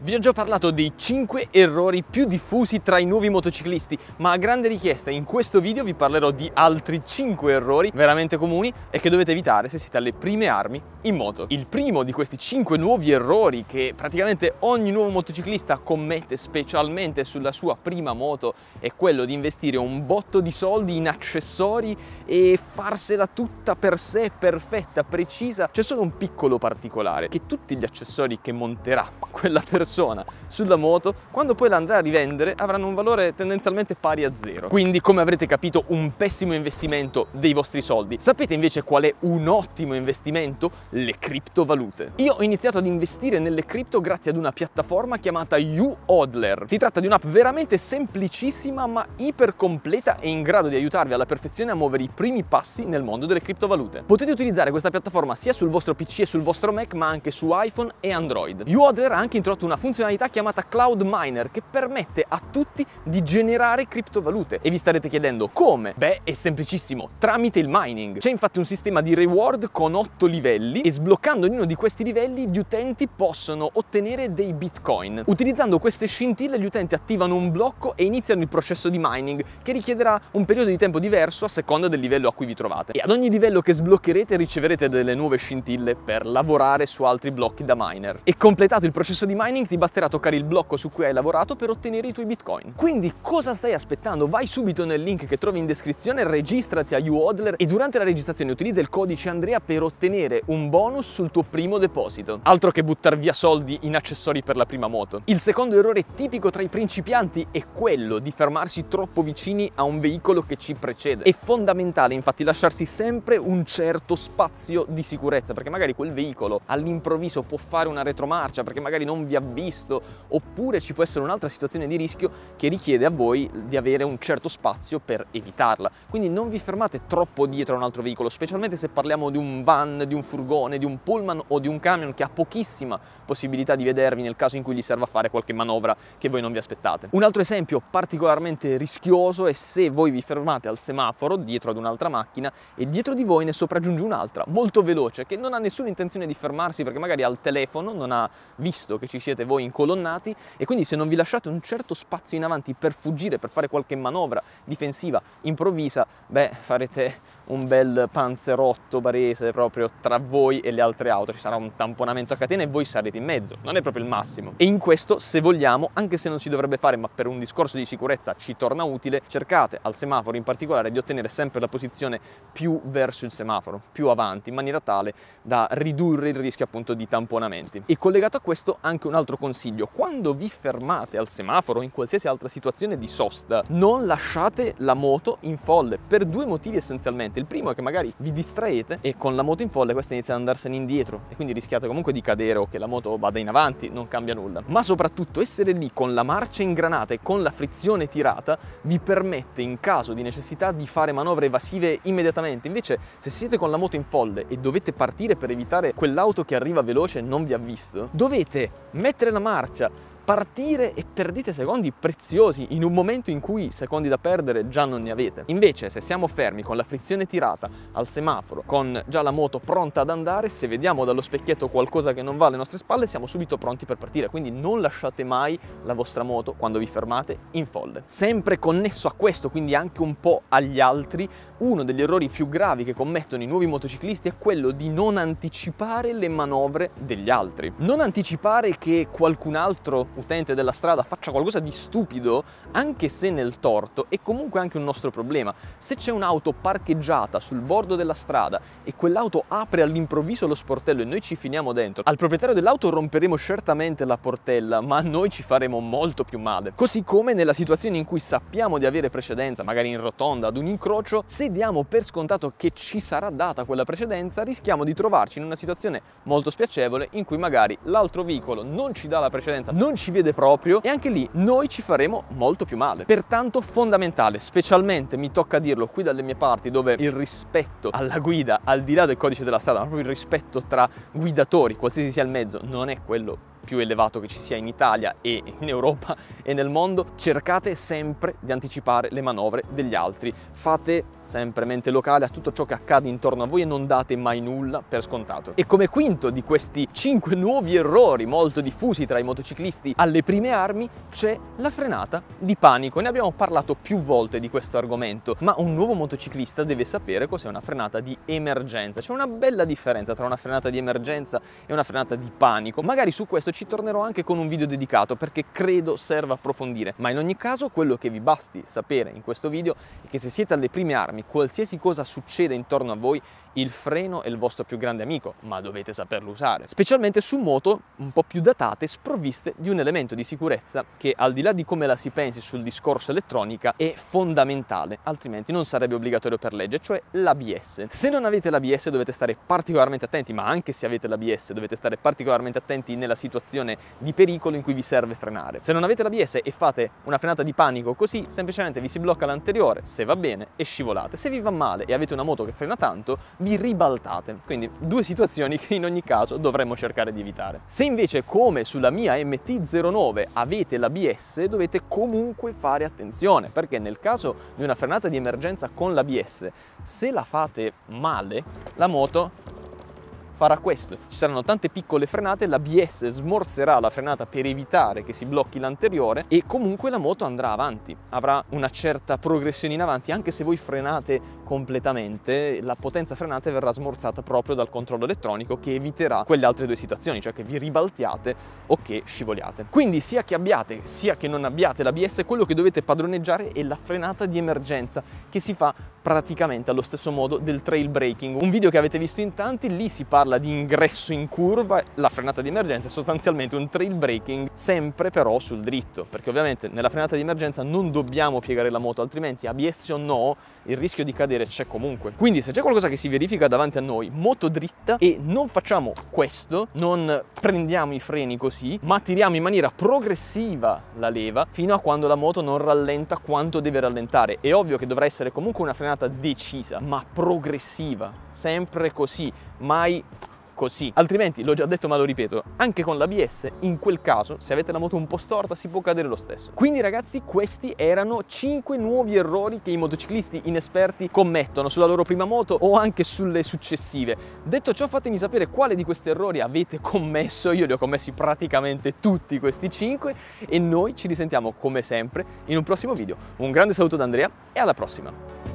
Vi ho già parlato dei 5 errori più diffusi tra i nuovi motociclisti, ma a grande richiesta in questo video vi parlerò di altri 5 errori veramente comuni e che dovete evitare se siete alle prime armi in moto. Il primo di questi 5 nuovi errori che praticamente ogni nuovo motociclista commette specialmente sulla sua prima moto è quello di investire un botto di soldi in accessori e farsela tutta per sé, perfetta, precisa. C'è solo un piccolo particolare, che tutti gli accessori che monterà quella persona persona sulla moto, quando poi la andrà a rivendere avranno un valore tendenzialmente pari a zero. Quindi come avrete capito un pessimo investimento dei vostri soldi. Sapete invece qual è un ottimo investimento? Le criptovalute. Io ho iniziato ad investire nelle cripto grazie ad una piattaforma chiamata YouOdler. Si tratta di un'app veramente semplicissima ma iper completa e in grado di aiutarvi alla perfezione a muovere i primi passi nel mondo delle criptovalute. Potete utilizzare questa piattaforma sia sul vostro PC e sul vostro Mac ma anche su iPhone e Android. YouOdler ha anche introdotto una funzionalità chiamata Cloud Miner che permette a tutti di generare criptovalute. E vi starete chiedendo come? Beh, è semplicissimo, tramite il mining. C'è infatti un sistema di reward con 8 livelli e sbloccando ognuno di questi livelli gli utenti possono ottenere dei bitcoin. Utilizzando queste scintille gli utenti attivano un blocco e iniziano il processo di mining che richiederà un periodo di tempo diverso a seconda del livello a cui vi trovate. E ad ogni livello che sbloccherete riceverete delle nuove scintille per lavorare su altri blocchi da miner. E completato il processo di mining ti basterà toccare il blocco su cui hai lavorato per ottenere i tuoi bitcoin. Quindi cosa stai aspettando? Vai subito nel link che trovi in descrizione, registrati a UODLER e durante la registrazione utilizza il codice Andrea per ottenere un bonus sul tuo primo deposito. Altro che buttare via soldi in accessori per la prima moto. Il secondo errore tipico tra i principianti è quello di fermarsi troppo vicini a un veicolo che ci precede. È fondamentale infatti lasciarsi sempre un certo spazio di sicurezza perché magari quel veicolo all'improvviso può fare una retromarcia perché magari non vi avviene visto, oppure ci può essere un'altra situazione di rischio che richiede a voi di avere un certo spazio per evitarla. Quindi non vi fermate troppo dietro a un altro veicolo, specialmente se parliamo di un van, di un furgone, di un pullman o di un camion che ha pochissima possibilità di vedervi nel caso in cui gli serva fare qualche manovra che voi non vi aspettate. Un altro esempio particolarmente rischioso è se voi vi fermate al semaforo dietro ad un'altra macchina e dietro di voi ne sopraggiunge un'altra molto veloce che non ha nessuna intenzione di fermarsi perché magari al telefono non ha visto che ci siete voi incolonnati e quindi se non vi lasciate un certo spazio in avanti per fuggire, per fare qualche manovra difensiva improvvisa, beh farete un bel panzerotto barese proprio tra voi e le altre auto, ci sarà un tamponamento a catena e voi sarete in mezzo, non è proprio il massimo. E in questo, se vogliamo, anche se non si dovrebbe fare, ma per un discorso di sicurezza ci torna utile, cercate al semaforo in particolare di ottenere sempre la posizione più verso il semaforo, più avanti, in maniera tale da ridurre il rischio appunto di tamponamenti. E collegato a questo anche un altro consiglio, quando vi fermate al semaforo in qualsiasi altra situazione di sosta, non lasciate la moto in folle per due motivi essenzialmente il primo è che magari vi distraete e con la moto in folle questa inizia ad andarsene indietro e quindi rischiate comunque di cadere o che la moto vada in avanti, non cambia nulla. Ma soprattutto essere lì con la marcia ingranata e con la frizione tirata vi permette in caso di necessità di fare manovre evasive immediatamente. Invece se siete con la moto in folle e dovete partire per evitare quell'auto che arriva veloce e non vi ha visto, dovete mettere la marcia, partire e perdete secondi preziosi in un momento in cui secondi da perdere già non ne avete. Invece se siamo fermi con la frizione tirata al semaforo, con già la moto pronta ad andare, se vediamo dallo specchietto qualcosa che non va alle nostre spalle siamo subito pronti per partire, quindi non lasciate mai la vostra moto quando vi fermate in folle. Sempre connesso a questo, quindi anche un po' agli altri, uno degli errori più gravi che commettono i nuovi motociclisti è quello di non anticipare le manovre degli altri. Non anticipare che qualcun altro utente della strada faccia qualcosa di stupido, anche se nel torto, è comunque anche un nostro problema. Se c'è un'auto parcheggiata sul bordo della strada e quell'auto apre all'improvviso lo sportello e noi ci finiamo dentro, al proprietario dell'auto romperemo certamente la portella, ma noi ci faremo molto più male. Così come nella situazione in cui sappiamo di avere precedenza, magari in rotonda, ad un incrocio, se diamo per scontato che ci sarà data quella precedenza, rischiamo di trovarci in una situazione molto spiacevole in cui magari l'altro veicolo non ci dà la precedenza, non ci ci vede proprio e anche lì noi ci faremo molto più male. Pertanto fondamentale, specialmente mi tocca dirlo qui dalle mie parti dove il rispetto alla guida, al di là del codice della strada, ma proprio il rispetto tra guidatori, qualsiasi sia il mezzo, non è quello più elevato che ci sia in Italia e in Europa e nel mondo, cercate sempre di anticipare le manovre degli altri. Fate sempre mente locale a tutto ciò che accade intorno a voi e non date mai nulla per scontato. E come quinto di questi 5 nuovi errori molto diffusi tra i motociclisti alle prime armi c'è la frenata di panico. Ne abbiamo parlato più volte di questo argomento, ma un nuovo motociclista deve sapere cos'è una frenata di emergenza. C'è una bella differenza tra una frenata di emergenza e una frenata di panico. Magari su questo ci tornerò anche con un video dedicato perché credo serva approfondire. Ma in ogni caso quello che vi basti sapere in questo video è che se siete alle prime armi qualsiasi cosa succeda intorno a voi il freno è il vostro più grande amico, ma dovete saperlo usare, specialmente su moto un po' più datate, sprovviste di un elemento di sicurezza che al di là di come la si pensi sul discorso elettronica è fondamentale, altrimenti non sarebbe obbligatorio per legge, cioè l'ABS. Se non avete l'ABS dovete stare particolarmente attenti, ma anche se avete l'ABS dovete stare particolarmente attenti nella situazione di pericolo in cui vi serve frenare. Se non avete l'ABS e fate una frenata di panico così, semplicemente vi si blocca l'anteriore, se va bene, e scivolate. Se vi va male e avete una moto che frena tanto, vi vi ribaltate. Quindi due situazioni che in ogni caso dovremmo cercare di evitare. Se invece come sulla mia MT-09 avete l'ABS dovete comunque fare attenzione perché nel caso di una frenata di emergenza con l'ABS se la fate male la moto farà questo. Ci saranno tante piccole frenate, l'ABS smorzerà la frenata per evitare che si blocchi l'anteriore e comunque la moto andrà avanti, avrà una certa progressione in avanti, anche se voi frenate completamente, la potenza frenata verrà smorzata proprio dal controllo elettronico che eviterà quelle altre due situazioni, cioè che vi ribaltiate o che scivoliate. Quindi sia che abbiate sia che non abbiate l'ABS, quello che dovete padroneggiare è la frenata di emergenza che si fa praticamente allo stesso modo del trail braking. Un video che avete visto in tanti, lì si parla parla di ingresso in curva, la frenata di emergenza è sostanzialmente un trail braking sempre però sul dritto, perché ovviamente nella frenata di emergenza non dobbiamo piegare la moto, altrimenti ABS o no il rischio di cadere c'è comunque. Quindi se c'è qualcosa che si verifica davanti a noi, moto dritta e non facciamo questo, non prendiamo i freni così, ma tiriamo in maniera progressiva la leva fino a quando la moto non rallenta quanto deve rallentare. È ovvio che dovrà essere comunque una frenata decisa, ma progressiva, sempre così, mai così. Altrimenti, l'ho già detto ma lo ripeto, anche con l'ABS, in quel caso, se avete la moto un po' storta, si può cadere lo stesso. Quindi ragazzi, questi erano 5 nuovi errori che i motociclisti inesperti commettono sulla loro prima moto o anche sulle successive. Detto ciò, fatemi sapere quale di questi errori avete commesso, io li ho commessi praticamente tutti questi 5 e noi ci risentiamo come sempre in un prossimo video. Un grande saluto da Andrea e alla prossima!